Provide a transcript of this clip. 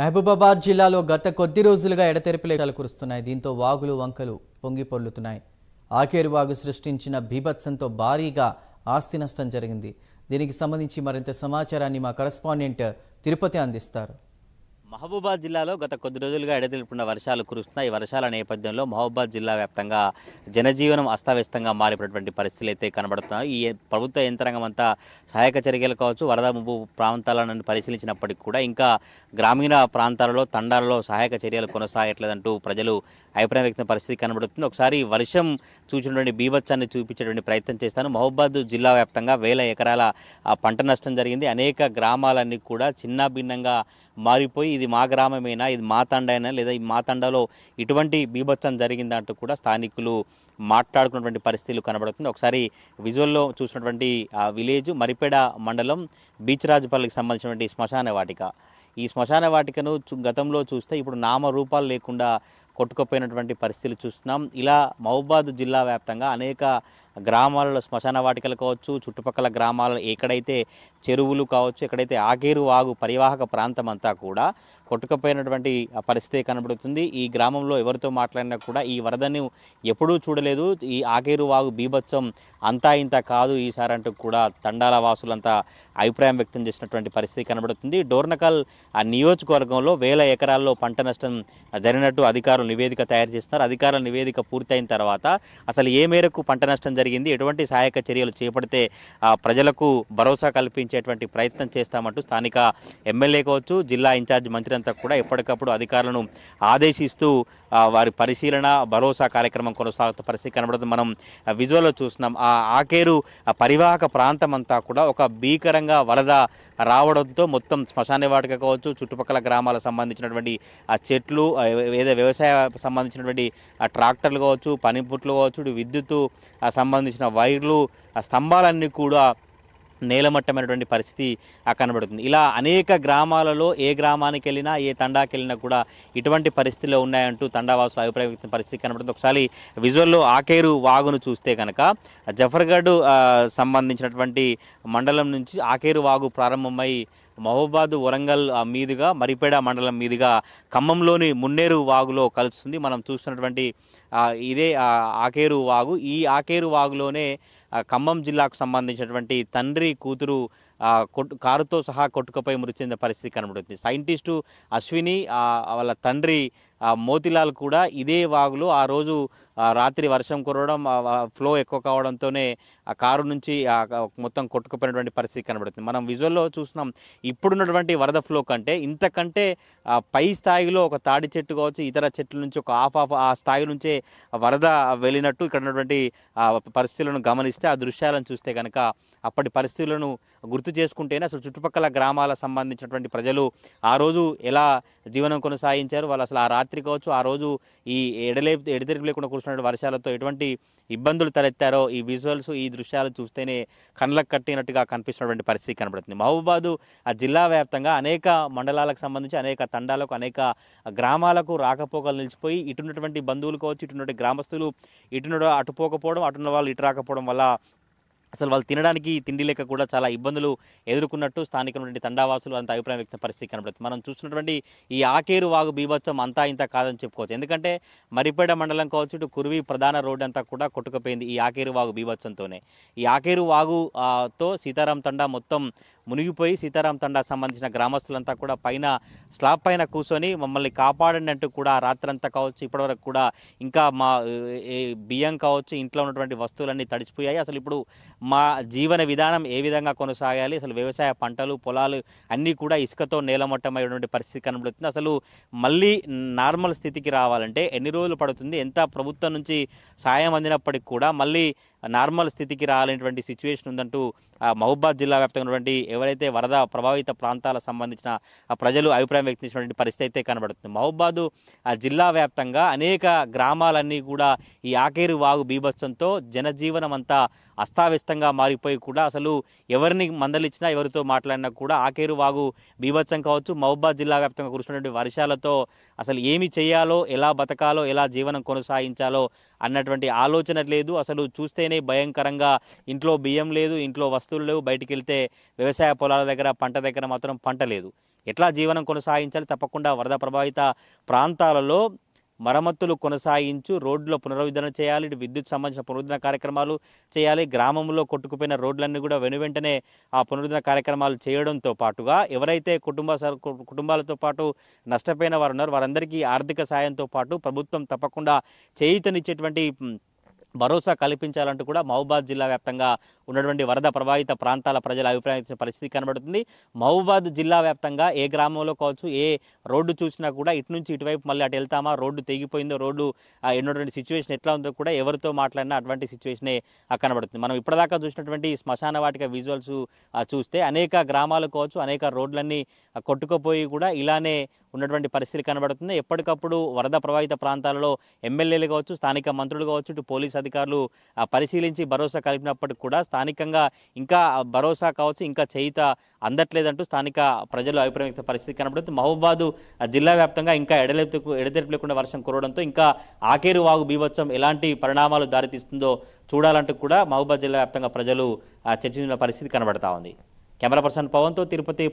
మహబూబాబాద్ జిల్లాలో గత కొద్ది రోజులుగా ఎడతెరిపిలే కురుస్తున్నాయి దీంతో వాగులు వంకలు పొంగి పొర్లుతున్నాయి ఆకేరు వాగు సృష్టించిన భీభత్సంతో భారీగా ఆస్తి నష్టం జరిగింది దీనికి సంబంధించి మరింత సమాచారాన్ని మా కరస్పాండెంట్ తిరుపతి అందిస్తారు మహబూబాద్ జిల్లాలో గత కొద్ది రోజులుగా ఎడతెలుపున్న వర్షాలు కురుస్తున్నాయి ఈ వర్షాల నేపథ్యంలో మహబూబాద్ జిల్లా వ్యాప్తంగా జనజీవనం అస్తవ్యస్తంగా మారిపోయినటువంటి పరిస్థితులు అయితే కనబడుతున్నాయి ఈ ప్రభుత్వ యంత్రాంగం అంతా సహాయక చర్యలు కావచ్చు వరద ముంపు ప్రాంతాలను పరిశీలించినప్పటికీ కూడా ఇంకా గ్రామీణ ప్రాంతాలలో తండాలలో సహాయక చర్యలు కొనసాగట్లేదంటూ ప్రజలు అభిప్రాయం వ్యక్తం పరిస్థితి కనబడుతుంది ఒకసారి వర్షం చూసినటువంటి బీభత్సాన్ని చూపించేటువంటి ప్రయత్నం చేస్తాను మహబూబాద్ జిల్లా వ్యాప్తంగా వేల ఎకరాల పంట నష్టం జరిగింది అనేక గ్రామాలన్నీ కూడా చిన్న భిన్నంగా మారిపోయి ఇది మా గ్రామమేనా ఇది మా తండైనా లేదా ఈ మా తండలో ఇటువంటి బీభత్సం జరిగిందంటూ కూడా స్థానికులు మాట్లాడుకున్నటువంటి పరిస్థితులు కనబడుతుంది ఒకసారి విజువల్లో చూసినటువంటి ఆ విలేజ్ మరిపేడ మండలం బీచ్ రాజుపల్లికి సంబంధించినటువంటి శ్మశాన వాటిక ఈ శ్మశాన వాటికను గతంలో చూస్తే ఇప్పుడు నామరూపాలు లేకుండా కొట్టుకుపోయినటువంటి పరిస్థితులు చూస్తున్నాం ఇలా మహబాద్ జిల్లా వ్యాప్తంగా అనేక గ్రామాలలో శ్మశాన వాటికలు కావచ్చు చుట్టుపక్కల గ్రామాలలో ఎక్కడైతే చెరువులు కావచ్చు ఎక్కడైతే ఆగేరు వాగు పరివాహక ప్రాంతం అంతా కూడా కొట్టుకుపోయినటువంటి పరిస్థితి కనబడుతుంది ఈ గ్రామంలో ఎవరితో మాట్లాడినా కూడా ఈ వరదను ఎప్పుడూ చూడలేదు ఈ ఆగేరు వాగు బీభత్సం అంతా ఇంత కాదు అంటూ కూడా తండాల వాసులంతా అభిప్రాయం వ్యక్తం చేసినటువంటి పరిస్థితి కనబడుతుంది డోర్నకల్ నియోజకవర్గంలో వేల ఎకరాల్లో పంట నష్టం జరిగినట్టు అధికారులు అధికారులు నివేదిక తయారు చేస్తున్నారు అధికారుల నివేదిక పూర్తయిన తర్వాత అసలు ఏ మేరకు పంట నష్టం జరిగింది ఎటువంటి సహాయక చర్యలు చేపడితే ప్రజలకు భరోసా కల్పించేటువంటి ప్రయత్నం చేస్తామంటూ స్థానిక ఎమ్మెల్యే కావచ్చు జిల్లా ఇన్ఛార్జ్ మంత్రి అంతా కూడా ఎప్పటికప్పుడు అధికారులను ఆదేశిస్తూ వారి పరిశీలన భరోసా కార్యక్రమం కొనసాగుతున్న పరిస్థితి కనబడదు మనం విజువల్లో చూస్తున్నాం ఆ ఆకేరు పరివాహక ప్రాంతం అంతా కూడా ఒక భీకరంగా వరద రావడంతో మొత్తం శ్మశాన వాటిక కావచ్చు చుట్టుపక్కల గ్రామాలకు సంబంధించినటువంటి ఆ చెట్లు ఏదో వ్యవసాయ వ్యవసాయ సంబంధించినటువంటి ట్రాక్టర్లు కావచ్చు పనిపుట్లు కావచ్చు విద్యుత్తు సంబంధించిన వైర్లు ఆ స్తంభాలన్నీ కూడా నేలమట్టమైనటువంటి పరిస్థితి కనబడుతుంది ఇలా అనేక గ్రామాలలో ఏ గ్రామానికి వెళ్ళినా ఏ తండాకి వెళ్ళినా కూడా ఇటువంటి పరిస్థితిలో ఉన్నాయంటూ తండావాసులు అభిప్రాయం వ్యక్తం పరిస్థితి కనబడుతుంది ఒకసారి విజువల్లో ఆకేరు వాగును చూస్తే కనుక జఫర్గఢ్ సంబంధించినటువంటి మండలం నుంచి ఆకేరు వాగు ప్రారంభమై మహబాద్ వరంగల్ మీదుగా మరిపేడ మండలం మీదుగా ఖమ్మంలోని మున్నేరు వాగులో కలుస్తుంది మనం చూస్తున్నటువంటి ఇదే ఆకేరు వాగు ఈ ఆకేరు వాగులోనే ఖమ్మం జిల్లాకు సంబంధించినటువంటి తండ్రి కూతురు కొట్టు కారుతో సహా కొట్టుకుపోయి మృతి చెందిన పరిస్థితి కనబడుతుంది సైంటిస్టు అశ్విని వాళ్ళ తండ్రి మోతిలాల్ కూడా ఇదే వాగులో ఆ రోజు రాత్రి వర్షం కురవడం ఫ్లో ఎక్కువ కావడంతోనే ఆ కారు నుంచి మొత్తం కొట్టుకుపోయినటువంటి పరిస్థితి కనబడుతుంది మనం విజువల్లో చూస్తున్నాం ఇప్పుడున్నటువంటి వరద ఫ్లో కంటే ఇంతకంటే పై స్థాయిలో ఒక తాడి చెట్టు కావచ్చు ఇతర చెట్ల నుంచి ఒక ఆఫ్ ఆఫ్ ఆ స్థాయి నుంచే వరద వెళ్ళినట్టు ఇక్కడ ఉన్నటువంటి పరిస్థితులను గమనిస్తే ఆ దృశ్యాలను చూస్తే కనుక అప్పటి పరిస్థితులను గుర్తు గుర్తు చేసుకుంటేనే అసలు చుట్టుపక్కల గ్రామాల సంబంధించినటువంటి ప్రజలు ఆ రోజు ఎలా జీవనం కొనసాగించారు వాళ్ళు అసలు ఆ రాత్రి కావచ్చు ఆ రోజు ఈ ఎడలే ఎడతెరిపి లేకుండా కూర్చున్న వర్షాలతో ఎటువంటి ఇబ్బందులు తలెత్తారో ఈ విజువల్స్ ఈ దృశ్యాలు చూస్తేనే కళ్ళకు కట్టినట్టుగా కనిపిస్తున్నటువంటి పరిస్థితి కనబడుతుంది మహబూబాదు ఆ జిల్లా వ్యాప్తంగా అనేక మండలాలకు సంబంధించి అనేక తండాలకు అనేక గ్రామాలకు రాకపోకలు నిలిచిపోయి ఇటున్నటువంటి బంధువులు కావచ్చు ఇటున్నటువంటి గ్రామస్తులు ఇటున్న అటుపోకపోవడం అటున్న వాళ్ళు ఇటు రాకపోవడం వల్ల అసలు వాళ్ళు తినడానికి తిండి లేక కూడా చాలా ఇబ్బందులు ఎదుర్కొన్నట్టు స్థానికమైనటువంటి తండావాసులు అంత అభిప్రాయం వ్యక్తం పరిస్థితి కనబడుతుంది మనం చూసినటువంటి ఈ ఆకేరు వాగు బీభత్సం అంతా ఇంత కాదని చెప్పుకోవచ్చు ఎందుకంటే మరిపేట మండలం కావచ్చు ఇటు కురివి ప్రధాన రోడ్డు అంతా కూడా కొట్టుకుపోయింది ఈ ఆకేరు వాగు బీభత్సంతోనే ఈ ఆకేరు వాగుతో సీతారాం తండా మొత్తం మునిగిపోయి సీతారాం తండా సంబంధించిన గ్రామస్తులంతా కూడా పైన స్లాబ్ పైన కూర్చొని మమ్మల్ని కాపాడండి అంటూ కూడా రాత్రంతా కావచ్చు ఇప్పటివరకు కూడా ఇంకా మా బియ్యం కావచ్చు ఇంట్లో ఉన్నటువంటి వస్తువులన్నీ తడిచిపోయాయి అసలు ఇప్పుడు మా జీవన విధానం ఏ విధంగా కొనసాగాలి అసలు వ్యవసాయ పంటలు పొలాలు అన్నీ కూడా ఇసుకతో నేలమట్టమైనటువంటి పరిస్థితి కనబడుతుంది అసలు మళ్ళీ నార్మల్ స్థితికి రావాలంటే ఎన్ని రోజులు పడుతుంది ఎంత ప్రభుత్వం నుంచి సాయం అందినప్పటికీ కూడా మళ్ళీ నార్మల్ స్థితికి రాలేటువంటి సిచ్యువేషన్ ఉందంటూ మహబూబాద్ జిల్లా వ్యాప్తంగా ఉన్నటువంటి ఎవరైతే వరద ప్రభావిత ప్రాంతాల సంబంధించిన ప్రజలు అభిప్రాయం వ్యక్తించినటువంటి పరిస్థితి అయితే కనబడుతుంది మహబూబాద్ జిల్లా వ్యాప్తంగా అనేక గ్రామాలన్నీ కూడా ఈ ఆకేరు వాగు బీభత్సంతో జనజీవనం అంతా అస్తావ్యస్తంగా మారిపోయి కూడా అసలు ఎవరిని మందలిచ్చినా ఎవరితో మాట్లాడినా కూడా ఆకేరు వాగు బీభత్సం కావచ్చు మహబాద్ జిల్లా వ్యాప్తంగా కురిసినటువంటి వర్షాలతో అసలు ఏమి చేయాలో ఎలా బతకాలో ఎలా జీవనం కొనసాగించాలో అన్నటువంటి ఆలోచన లేదు అసలు చూస్తే అంటేనే భయంకరంగా ఇంట్లో బియ్యం లేదు ఇంట్లో వస్తువులు లేవు బయటికి వెళ్తే వ్యవసాయ పొలాల దగ్గర పంట దగ్గర మాత్రం పంట లేదు ఎట్లా జీవనం కొనసాగించాలి తప్పకుండా వరద ప్రభావిత ప్రాంతాలలో మరమ్మతులు కొనసాగించు రోడ్లు పునరుద్ధరణ చేయాలి విద్యుత్ సంబంధించిన పునరుద్ధరణ కార్యక్రమాలు చేయాలి గ్రామంలో కొట్టుకుపోయిన రోడ్లన్నీ కూడా వెను వెంటనే ఆ పునరుద్ధరణ కార్యక్రమాలు చేయడంతో పాటుగా ఎవరైతే కుటుంబ కుటుంబాలతో పాటు నష్టపోయిన వారు ఉన్నారో వారందరికీ ఆర్థిక సాయంతో పాటు ప్రభుత్వం తప్పకుండా చేయూతనిచ్చేటువంటి భరోసా కల్పించాలంటూ కూడా మహబాద్ జిల్లా వ్యాప్తంగా ఉన్నటువంటి వరద ప్రభావిత ప్రాంతాల ప్రజల అభిప్రాయం పరిస్థితి కనబడుతుంది మహబాద్ జిల్లా వ్యాప్తంగా ఏ గ్రామంలో కావచ్చు ఏ రోడ్డు చూసినా కూడా ఇటు నుంచి ఇటువైపు మళ్ళీ అటు వెళ్తామా రోడ్డు తెగిపోయిందో రోడ్డు ఉన్నటువంటి సిచ్యువేషన్ ఎట్లా ఉందో కూడా ఎవరితో మాట్లాడినా అటువంటి సిచ్యువేషనే కనబడుతుంది మనం ఇప్పటిదాకా చూసినటువంటి శ్మశాన వాటిక విజువల్స్ చూస్తే అనేక గ్రామాలు కావచ్చు అనేక రోడ్లన్నీ కొట్టుకుపోయి కూడా ఇలానే ఉన్నటువంటి పరిస్థితి కనబడుతుంది ఎప్పటికప్పుడు వరద ప్రభావిత ప్రాంతాలలో ఎమ్మెల్యేలు కావచ్చు స్థానిక మంత్రులు కావచ్చు ఇటు పోలీస్ అధికారులు పరిశీలించి భరోసా కలిపినప్పటికీ కూడా స్థానికంగా ఇంకా భరోసా కావచ్చు ఇంకా చేయిత అందట్లేదంటూ స్థానిక ప్రజలు అభిప్రాయం పరిస్థితి కనబడుతుంది మహబూబాదు జిల్లా వ్యాప్తంగా ఇంకా ఎడలేపు ఎడతెరపు లేకుండా వర్షం కురవడంతో ఇంకా ఆకేరు వాగు బీభత్సం ఎలాంటి పరిణామాలు దారితీస్తుందో చూడాలంటూ కూడా మహబూబాద్ జిల్లా వ్యాప్తంగా ప్రజలు చర్చించిన పరిస్థితి కనబడతా ఉంది కెమెరా పర్సన్ పవన్తో తిరుపతి